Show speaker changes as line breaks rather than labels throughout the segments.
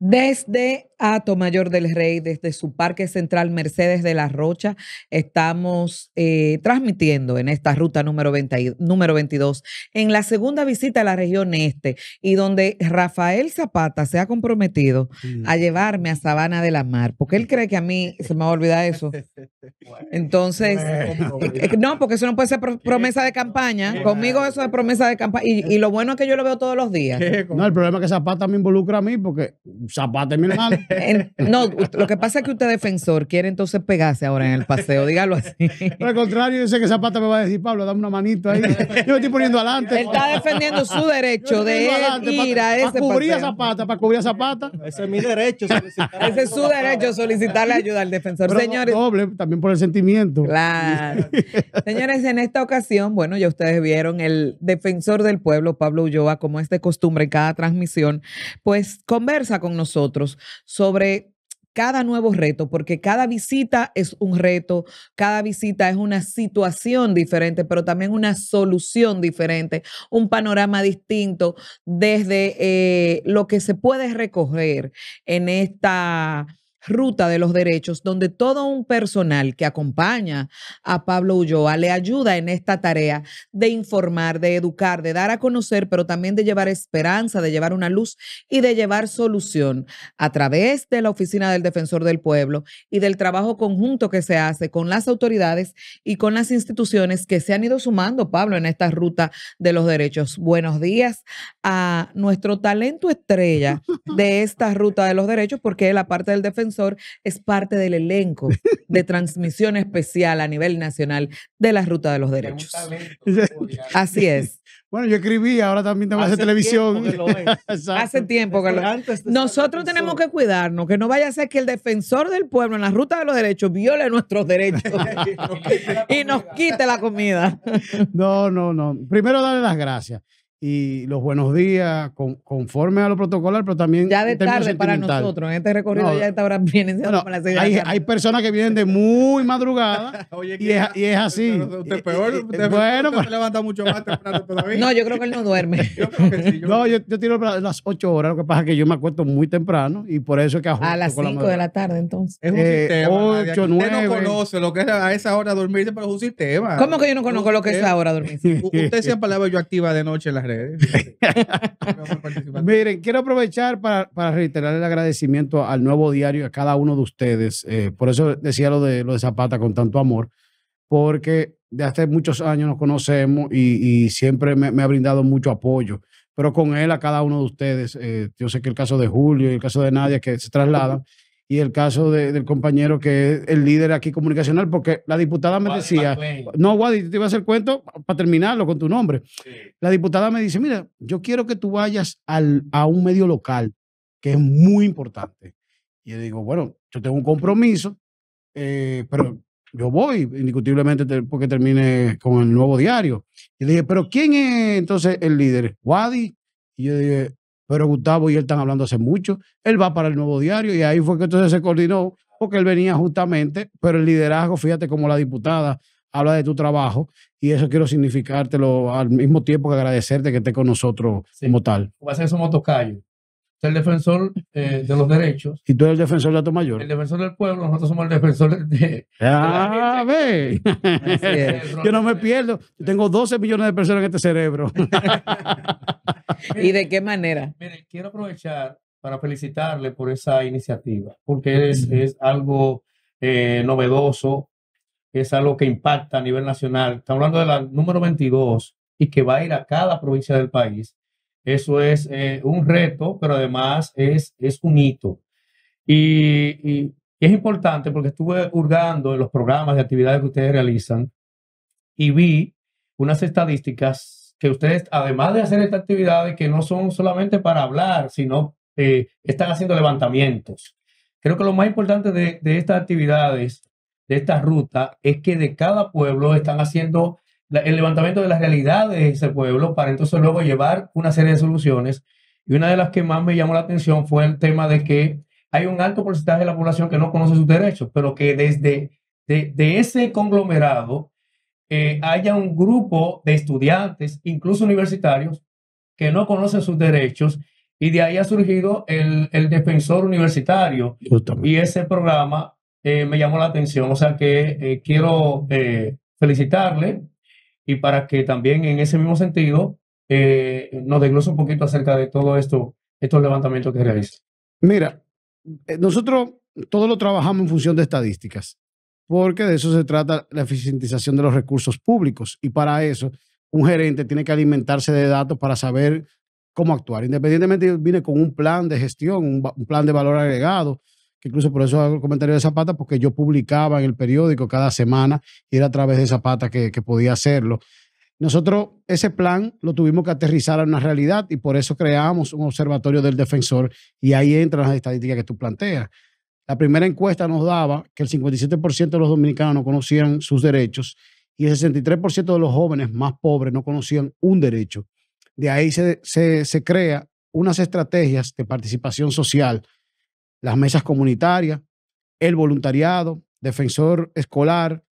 desde Ato Mayor del Rey desde su Parque Central Mercedes de la Rocha. Estamos eh, transmitiendo en esta ruta número, 20, número 22, en la segunda visita a la región este, y donde Rafael Zapata se ha comprometido a llevarme a Sabana de la Mar, porque él cree que a mí se me va a olvidar eso. Entonces, eh, eh, no, porque eso no puede ser promesa de campaña. Conmigo eso es promesa de campaña. Y, lo bueno es que yo lo veo todos los días. No, el problema es que Zapata me involucra a mí, porque Zapata es mi hermano no, lo que pasa es que usted defensor quiere entonces pegarse ahora en el paseo, dígalo así.
Por el contrario, yo sé que Zapata me va a decir, Pablo, dame una manito
ahí. Yo me estoy poniendo
adelante. Él está defendiendo su derecho de ir a ese Para cubrir Zapata, para cubrir a Zapata.
Ese es mi derecho. Ese es su derecho, solicitarle ayuda al defensor. Señores. Doble, también por el sentimiento. Claro. Señores, en esta ocasión, bueno, ya ustedes vieron el defensor del pueblo, Pablo Ulloa, como es de costumbre en cada transmisión, pues conversa con nosotros sobre cada nuevo reto, porque cada visita es un reto, cada visita es una situación diferente, pero también una solución diferente, un panorama distinto desde eh, lo que se puede recoger en esta ruta de los derechos, donde todo un personal que acompaña a Pablo Ulloa le ayuda en esta tarea de informar, de educar, de dar a conocer, pero también de llevar esperanza, de llevar una luz y de llevar solución a través de la Oficina del Defensor del Pueblo y del trabajo conjunto que se hace con las autoridades y con las instituciones que se han ido sumando, Pablo, en esta ruta de los derechos. Buenos días a nuestro talento estrella de esta ruta de los derechos, porque la parte del defensor es parte del elenco de transmisión especial a nivel nacional de la Ruta de los Derechos. Así es. Bueno, yo escribí, ahora también tengo que televisión. Hace tiempo que Nosotros tenemos que cuidarnos, que no vaya a ser que el defensor del pueblo en la ruta de los derechos viole nuestros derechos y nos quite la comida.
no, no, no.
Primero, dale las
gracias y los buenos días conforme a lo protocolar, pero también. Ya de tarde para nosotros,
en este recorrido ya de esta hora vienen. hay, hay,
personas que vienen de muy madrugada y, es, así. Usted peor, eh, eh, usted bueno, pues. se levanta mucho más temprano todavía.
No, yo creo que él no duerme.
yo creo que sí, No, yo, tiro las 8 horas, lo que pasa es que yo me acuesto muy temprano y por eso es que A las 5 de
la tarde, entonces. Es un eh, sistema. Usted no
conoce lo que
es a esa hora dormirse, pero es un sistema.
¿Cómo que yo no conozco lo que es hora
dormirse? Usted siempre la veo yo activa
de noche en las ¿eh?
Miren, quiero aprovechar para, reiterar el agradecimiento al nuevo diario, a cada uno de ustedes. Eh, por eso decía lo de, lo de Zapata con tanto amor, porque de hace muchos años nos conocemos y, siempre me, ha brindado mucho apoyo. Pero con él, a cada uno de ustedes, eh, yo sé que el caso de Julio y el caso de Nadia que se trasladan y el caso del compañero que es el líder aquí comunicacional, porque la diputada me decía, no, Wadi, te iba a hacer cuento para terminarlo con tu nombre. La diputada me dice, mira, yo quiero que tú vayas al, a un medio local, que es muy importante. Y yo digo, bueno, yo tengo un compromiso, eh, pero yo voy, indiscutiblemente, porque termine con el nuevo diario. Y le dije, pero ¿quién es entonces el líder? Wadi. Y yo dije, pero Gustavo y él están hablando hace mucho. Él va para el nuevo diario y ahí fue que entonces se coordinó porque él venía justamente, pero el liderazgo, fíjate cómo la diputada habla de tu trabajo y eso quiero significártelo al mismo tiempo que agradecerte que esté con nosotros como tal.
Va a ser el defensor eh, de los derechos.
Y tú eres el defensor de Ato Mayor.
El defensor del pueblo, nosotros somos el defensor de.
ah, ve. Yo no me pierdo. Yo tengo 12 millones de personas en este cerebro.
¿Y de qué manera? Mire, quiero aprovechar para felicitarle por esa iniciativa, porque es, algo eh, novedoso, es algo que impacta a nivel nacional. Estamos hablando de la número 22 y que va a ir a cada provincia del país eso es eh, un reto, pero además es, es un hito. Y, es importante porque estuve hurgando en los programas de actividades que ustedes realizan y vi unas estadísticas que ustedes, además de hacer estas actividades que no son solamente para hablar, sino eh, están haciendo levantamientos. Creo que lo más importante de, de estas actividades, de esta ruta, es que de cada pueblo están haciendo el levantamiento de las realidades de ese pueblo para entonces luego llevar una serie de soluciones. Y una de las que más me llamó la atención fue el tema de que hay un alto porcentaje de la población que no conoce sus derechos, pero que desde de, ese conglomerado eh, haya un grupo de estudiantes, incluso universitarios, que no conocen sus derechos y de ahí ha surgido el, defensor universitario. Y ese programa eh, me llamó la atención, o sea que eh, quiero felicitarle y para que también en ese mismo sentido eh, nos desglose un poquito acerca de todo esto, estos levantamientos que realiza.
Mira, eh, nosotros todo lo trabajamos en función de estadísticas, porque de eso se trata la eficientización de los recursos públicos y para eso un gerente tiene que alimentarse de datos para saber cómo actuar. Independientemente, viene con un plan de gestión, un plan de valor agregado, que incluso por eso hago el comentario de Zapata, porque yo publicaba en el periódico cada semana y era a través de Zapata que, podía hacerlo. Nosotros ese plan lo tuvimos que aterrizar a una realidad y por eso creamos un observatorio del defensor y ahí entran las estadísticas que tú planteas. La primera encuesta nos daba que el 57% de los dominicanos no conocían sus derechos y el 63% de los jóvenes más pobres no conocían un derecho. De ahí se, se, se crean unas estrategias de participación social las mesas comunitarias, el voluntariado, defensor escolar,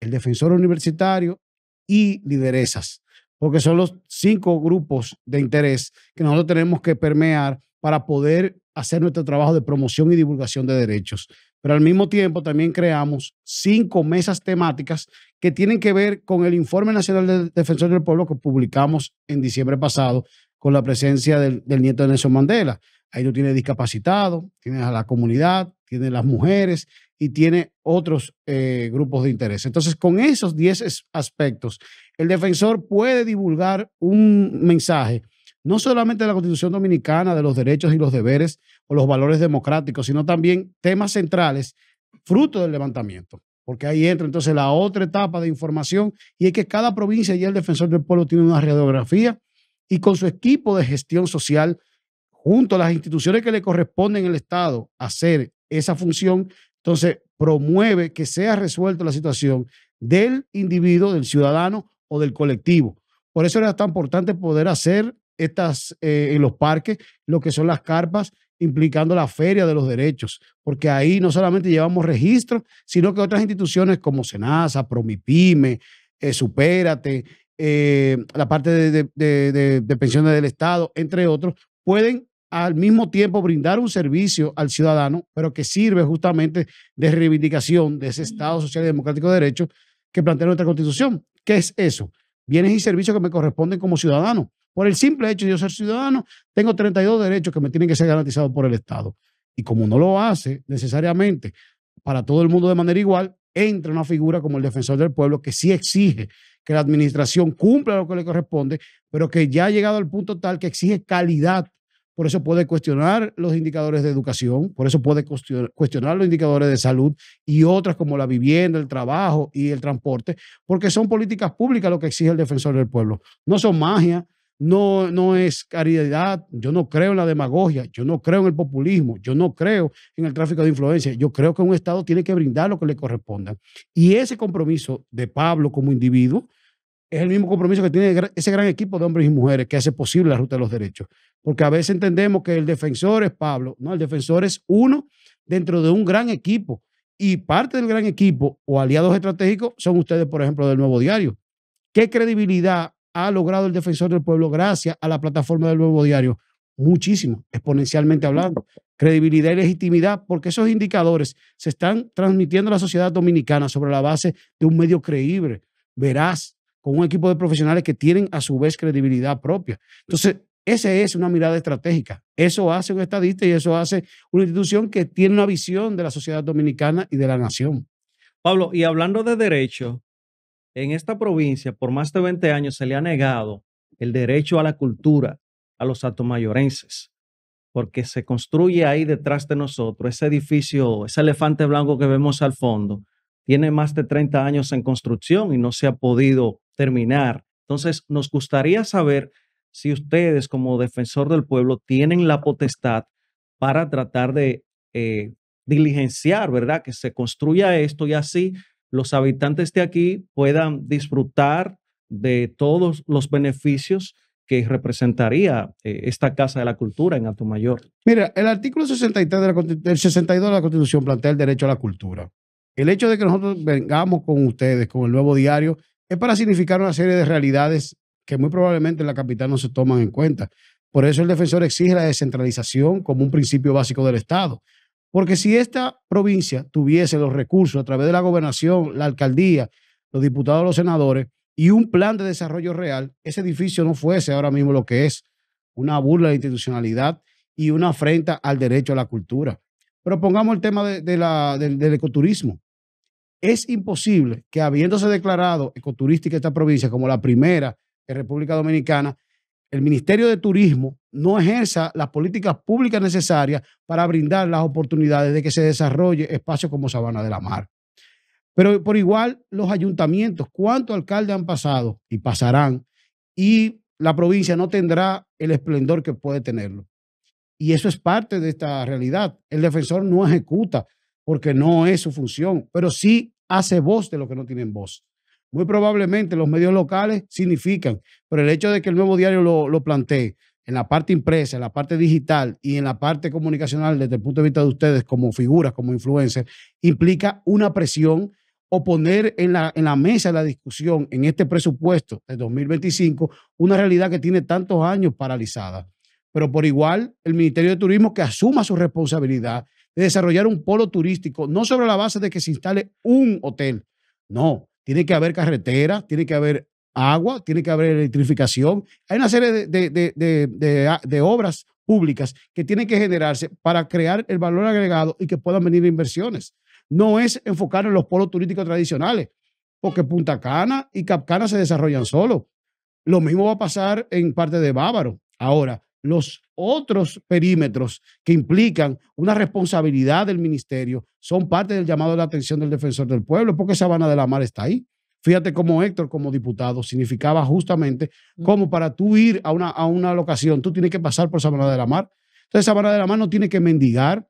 el defensor universitario y lideresas, porque son los cinco grupos de interés que nosotros tenemos que permear para poder hacer nuestro trabajo de promoción y divulgación de derechos. Pero al mismo tiempo también creamos cinco mesas temáticas que tienen que ver con el Informe Nacional del Defensor del Pueblo que publicamos en diciembre pasado con la presencia del, del nieto de Nelson Mandela. Ahí tú tiene discapacitado, tienes a la comunidad, tienes las mujeres y tiene otros eh, grupos de interés. Entonces, con esos 10 aspectos, el defensor puede divulgar un mensaje, no solamente de la Constitución Dominicana, de los derechos y los deberes o los valores democráticos, sino también temas centrales, fruto del levantamiento porque ahí entra entonces la otra etapa de información y es que cada provincia y el defensor del pueblo tiene una radiografía y con su equipo de gestión social junto a las instituciones que le corresponden al Estado hacer esa función, entonces promueve que sea resuelta la situación del individuo, del ciudadano o del colectivo. Por eso era tan importante poder hacer estas eh, en los parques, lo que son las carpas, implicando la feria de los derechos, porque ahí no solamente llevamos registros, sino que otras instituciones como Senasa, Promipyme, eh, Supérate, eh, la parte de pensiones del Estado, entre otros, pueden al mismo tiempo brindar un servicio al ciudadano, pero que sirve justamente de reivindicación de ese Estado social y democrático de derecho que plantea nuestra Constitución. ¿Qué es eso? Bienes y servicios que me corresponden como ciudadano. Por el simple hecho de yo ser ciudadano, tengo 32 derechos que me tienen que ser garantizados por el Estado. Y como no lo hace necesariamente para todo el mundo de manera igual, entra una figura como el defensor del pueblo que sí exige que la administración cumpla lo que le corresponde, pero que ya ha llegado al punto tal que exige calidad por eso puede cuestionar los indicadores de educación, por eso puede cuestionar los indicadores de salud y otras como la vivienda, el trabajo y el transporte, porque son políticas públicas lo que exige el defensor del pueblo. No son magia, no, no es caridad, yo no creo en la demagogia, yo no creo en el populismo, yo no creo en el tráfico de influencia, yo creo que un Estado tiene que brindar lo que le corresponda. Y ese compromiso de Pablo como individuo, es el mismo compromiso que tiene ese gran equipo de hombres y mujeres que hace posible la ruta de los derechos. Porque a veces entendemos que el defensor es Pablo, no, el defensor es uno dentro de un gran equipo. Y parte del gran equipo o aliados estratégicos son ustedes, por ejemplo, del Nuevo Diario. ¿Qué credibilidad ha logrado el defensor del pueblo gracias a la plataforma del Nuevo Diario? Muchísimo, exponencialmente hablando. Credibilidad y legitimidad, porque esos indicadores se están transmitiendo a la sociedad dominicana sobre la base de un medio creíble, veraz, un equipo de profesionales que tienen a su vez credibilidad propia. Entonces, esa es una mirada estratégica. Eso hace un estadista y eso hace una institución que tiene una visión de la sociedad dominicana y de la nación. Pablo, y hablando de derecho, en esta provincia por más de 20 años se le ha negado el derecho a la cultura a los altomayorenses porque se construye ahí detrás de nosotros ese edificio, ese elefante blanco que vemos al fondo, tiene más de 30 años en construcción y no se ha podido terminar. Entonces, nos gustaría saber si ustedes como defensor del pueblo tienen la potestad para tratar de eh, diligenciar, ¿verdad? Que se construya esto y así los habitantes de aquí puedan disfrutar de todos los beneficios que representaría eh, esta Casa de la Cultura en Alto Mayor. Mira, el artículo 63 62 de la Constitución plantea el derecho a la cultura. El hecho de que nosotros vengamos con ustedes, con el nuevo diario, es para significar una serie de realidades que muy probablemente en la capital no se toman en cuenta. Por eso el defensor exige la descentralización como un principio básico del Estado. Porque si esta provincia tuviese los recursos a través de la gobernación, la alcaldía, los diputados, los senadores y un plan de desarrollo real, ese edificio no fuese ahora mismo lo que es una burla de institucionalidad y una afrenta al derecho a la cultura. Pero pongamos el tema del ecoturismo. Es imposible que habiéndose declarado ecoturística esta provincia como la primera en República Dominicana, el Ministerio de Turismo no ejerza las políticas públicas necesarias para brindar las oportunidades de que se desarrolle espacios como Sabana de la Mar. Pero por igual, los ayuntamientos, ¿cuántos alcaldes han pasado y pasarán? Y la provincia no tendrá el esplendor que puede tenerlo. Y eso es parte de esta realidad. El defensor no ejecuta porque no es su función, pero sí hace voz de lo que no tienen voz. Muy probablemente los medios locales significan, pero el hecho de que el nuevo diario lo, lo plantee en la parte impresa, en la parte digital y en la parte comunicacional desde el punto de vista de ustedes como figuras, como influencers, implica una presión o poner en la, en la mesa la discusión en este presupuesto de 2025 una realidad que tiene tantos años paralizada. Pero por igual, el Ministerio de Turismo que asuma su responsabilidad desarrollar un polo turístico, no sobre la base de que se instale un hotel. No, tiene que haber carretera, tiene que haber agua, tiene que haber electrificación. Hay una serie de, de, de, obras públicas que tienen que generarse para crear el valor agregado y que puedan venir inversiones. No es enfocar en los polos turísticos tradicionales, porque Punta Cana y Capcana se desarrollan solo. Lo mismo va a pasar en parte de Bávaro. Ahora, los otros perímetros que implican una responsabilidad del ministerio son parte del llamado de la atención del defensor del pueblo, porque Sabana de la Mar está ahí. Fíjate cómo Héctor como diputado significaba justamente mm. como para tú ir a una, a una locación, tú tienes que pasar por Sabana de la Mar. Entonces Sabana de la Mar no tiene que mendigar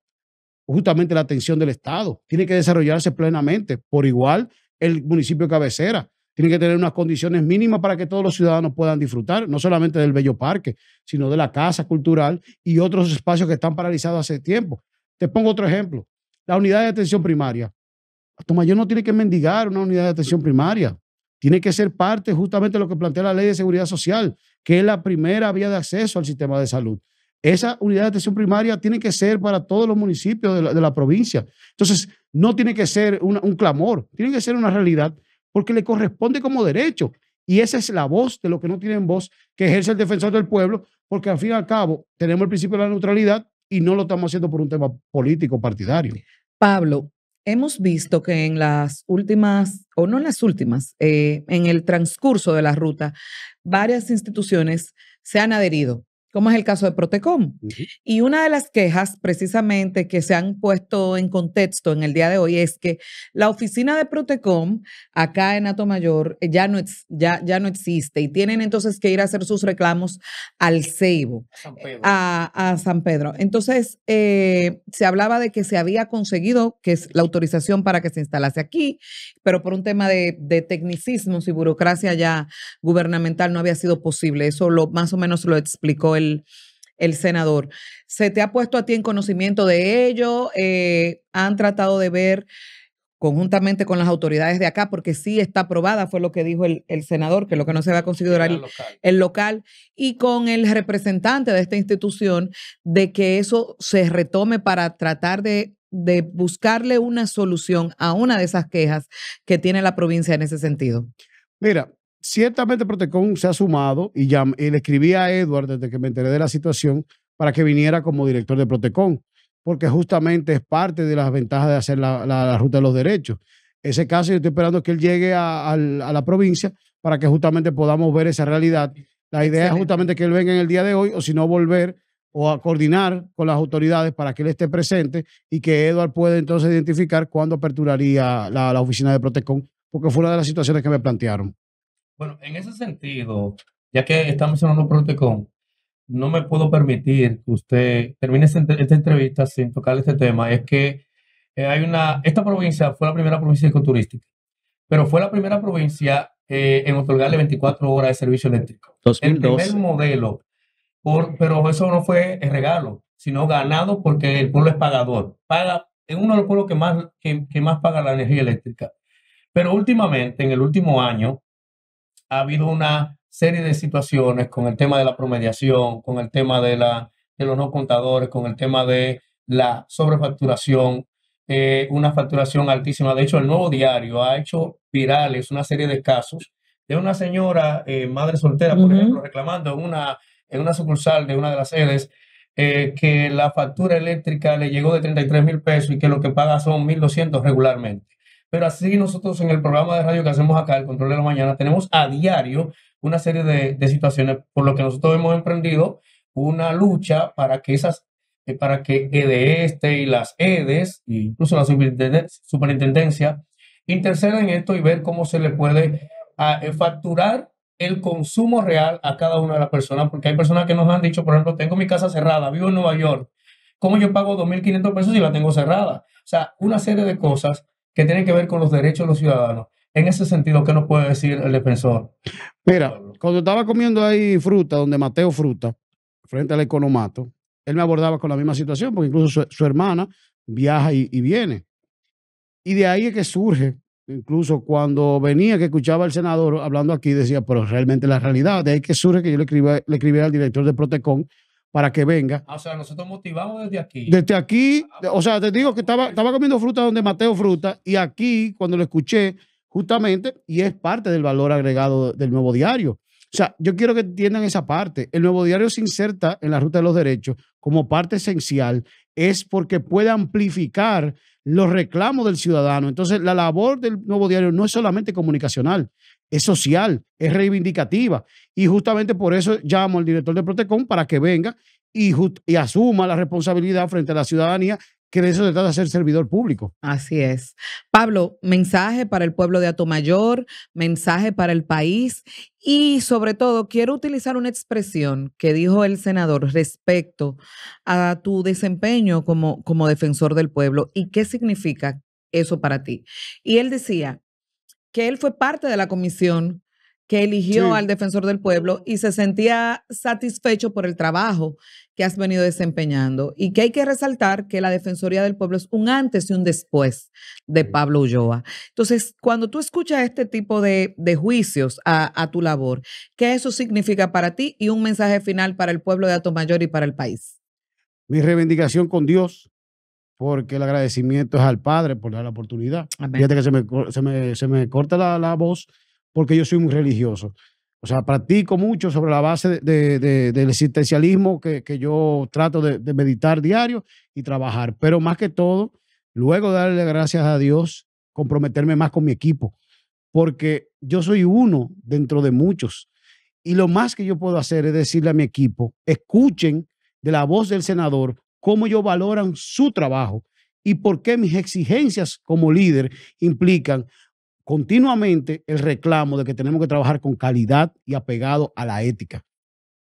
justamente la atención del Estado, tiene que desarrollarse plenamente. Por igual, el municipio cabecera tienen que tener unas condiciones mínimas para que todos los ciudadanos puedan disfrutar, no solamente del bello parque, sino de la casa cultural y otros espacios que están paralizados hace tiempo. Te pongo otro ejemplo, la unidad de atención primaria. Tomayor no tiene que mendigar una unidad de atención primaria, tiene que ser parte justamente de lo que plantea la ley de seguridad social, que es la primera vía de acceso al sistema de salud. Esa unidad de atención primaria tiene que ser para todos los municipios de la, provincia. Entonces, no tiene que ser un clamor, tiene que ser una realidad porque le corresponde como derecho. Y esa es la voz de los que no tienen voz que ejerce el defensor del pueblo, porque al fin y al cabo tenemos el principio de la neutralidad y no lo estamos haciendo por un tema
político partidario. Pablo, hemos visto que en las últimas, o no en las últimas, eh, en el transcurso de la ruta, varias instituciones se han adherido como es el caso de Protecom. Y una de las quejas precisamente que se han puesto en contexto en el día de hoy es que la oficina de Protecom acá en Atomayor ya no, ya, ya no existe y tienen entonces que ir a hacer sus reclamos al Ceibo, eh, a, San Pedro. Entonces, eh, se hablaba de que se había conseguido que es la autorización para que se instalase aquí, pero por un tema de, de tecnicismos y burocracia ya gubernamental no había sido posible. Eso lo, más o menos lo explicó el el, senador. ¿Se te ha puesto a ti en conocimiento de ello? Eh, ¿Han tratado de ver conjuntamente con las autoridades de acá, porque sí está aprobada, fue lo que dijo el, senador, que lo que no se va a considerar el local. y con el representante de esta institución, de que eso se retome para tratar de de buscarle una solución a una de esas quejas que tiene la provincia en ese sentido?
Mira, ciertamente Protecon se ha sumado y, ya, le escribí a Edward desde que me enteré de la situación para que viniera como director de Protecon, porque justamente es parte de las ventajas de hacer la, ruta de los derechos. Ese caso yo estoy esperando que él llegue a, la provincia para que justamente podamos ver esa realidad. La idea es justamente que él venga en el día de hoy o si no volver o a coordinar con las autoridades para que él esté presente y que Edward pueda entonces identificar cuándo aperturaría la, la oficina de Protecon, porque
fue una de las situaciones
que me plantearon.
Bueno, en ese sentido, ya que estamos en un Protecon, no me puedo permitir que usted termine esta entrevista sin tocar este tema. Es que eh, hay una, esta provincia fue la primera provincia ecoturística, pero fue la primera provincia eh, en otorgarle 24 horas de servicio eléctrico. El primer modelo, por, pero eso no fue el regalo, sino ganado porque el pueblo es pagador. Paga, es uno de los pueblos que más, que más paga la energía eléctrica. Pero últimamente, en el último año, ha habido una serie de situaciones con el tema de la promediación, con el tema de, la, de los no contadores, con el tema de la sobrefacturación, eh, una facturación altísima. De hecho, el nuevo diario ha hecho virales una serie de casos de una señora, eh, madre soltera, por ejemplo, reclamando en una, en una sucursal de una de las sedes eh, que la factura eléctrica le llegó de 33 mil pesos y que lo que paga son 1.200 regularmente. Pero así nosotros en el programa de radio que hacemos acá, el Control de la Mañana, tenemos a diario una serie de, situaciones por lo que nosotros hemos emprendido una lucha para que esas eh, para que e este y las EDES, incluso la superintendencia, intercedan en esto y ver cómo se le puede eh, facturar el consumo real a cada una de las personas, porque hay personas que nos han dicho, por ejemplo, tengo mi casa cerrada, vivo en Nueva York, ¿cómo yo pago 2.500 pesos si la tengo cerrada? O sea, una serie de cosas que tienen que ver con los derechos de los ciudadanos. En ese sentido, ¿qué nos puede decir el defensor?
Mira, cuando estaba comiendo ahí fruta, donde Mateo Fruta, frente al economato, él me abordaba con la misma situación, porque incluso su, hermana viaja y, viene. Y de ahí es que surge, incluso cuando venía, que escuchaba al senador hablando aquí, decía, pero realmente la realidad, de ahí es que surge que yo le escribí, le escribí al director de Protecon para que venga.
Ah, o sea, nosotros motivamos desde aquí. Desde
aquí, ah, pues, o sea, te digo que estaba, estaba comiendo fruta donde Mateo fruta y aquí, cuando lo escuché, justamente, y es parte del valor agregado del nuevo diario, o sea, yo quiero que entiendan esa parte. El nuevo diario se inserta en la ruta de los derechos como parte esencial, es porque puede amplificar los reclamos del ciudadano. Entonces, la labor del nuevo diario no es solamente comunicacional, es social, es reivindicativa. Y justamente por eso llamo al director de Protecon para que venga y, y asuma la responsabilidad frente a la ciudadanía
que de eso se trata ser servidor público. Así es. Pablo, mensaje para el pueblo de Atomayor, mensaje para el país y sobre todo quiero utilizar una expresión que dijo el senador respecto a tu desempeño como, como defensor del pueblo y qué significa eso para ti. Y él decía que él fue parte de la comisión que eligió al defensor del pueblo y se sentía satisfecho por el trabajo que has venido desempeñando y que hay que resaltar que la Defensoría del Pueblo es un antes y un después de Pablo Ulloa. Entonces, cuando tú escuchas este tipo de, juicios a, tu labor, ¿qué eso significa para ti y un mensaje final para el pueblo de Alto Mayor y para el país?
Mi reivindicación con Dios, porque el agradecimiento es al Padre por dar la oportunidad. Fíjate que se me, corta la, la voz porque yo soy muy religioso. O sea, practico mucho sobre la base del existencialismo que, yo trato de, meditar diario y trabajar. Pero más que todo, luego darle gracias a Dios, comprometerme más con mi equipo, porque yo soy uno dentro de muchos. Y lo más que yo puedo hacer es decirle a mi equipo, escuchen de la voz del senador cómo yo valoran su trabajo y por qué mis exigencias como líder implican continuamente el reclamo de que tenemos que trabajar con calidad y apegado a la ética.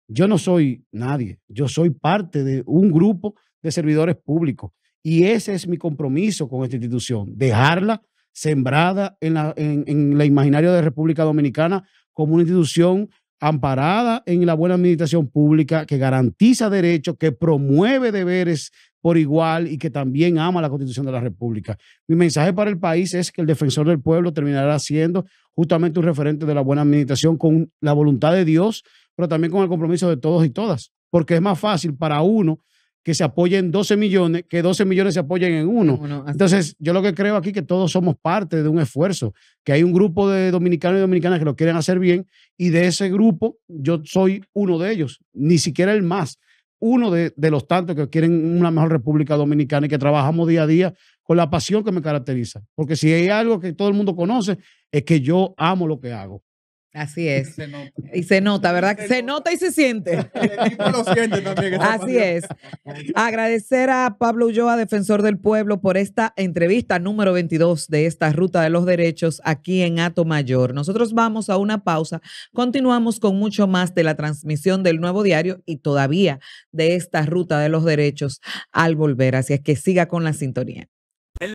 Yo no soy nadie, yo soy parte de un grupo de servidores públicos y ese es mi compromiso con esta institución, dejarla sembrada en la, en, la imaginaria de República Dominicana como una institución amparada en la buena administración pública, que garantiza derechos, que promueve deberes por igual y que también ama la Constitución de la República. Mi mensaje para el país es que el defensor del pueblo terminará siendo justamente un referente de la buena administración con la voluntad de Dios, pero también con el compromiso de todos y todas, porque es más fácil para uno que se apoyen 12 millones, que 12 millones se apoyen en uno. Entonces, yo lo que creo aquí es que todos somos parte de un esfuerzo, que hay un grupo de dominicanos y dominicanas que lo quieren hacer bien y de ese grupo yo soy uno de ellos, ni siquiera el más, uno de los tantos que quieren una mejor República Dominicana y que trabajamos día a día con la pasión que me caracteriza. Porque si hay algo que todo el mundo conoce, es que
yo amo lo que hago. Así es. Y se nota, ¿verdad? Se, nota. y se siente. El lo siente también. Así es. Agradecer a Pablo Ulloa, defensor del pueblo, por esta entrevista número 22 de esta Ruta de los Derechos aquí en Ato Mayor. Nosotros vamos a una pausa. Continuamos con mucho más de la transmisión del nuevo diario y todavía de esta Ruta de los Derechos al volver. Así es que siga con la sintonía.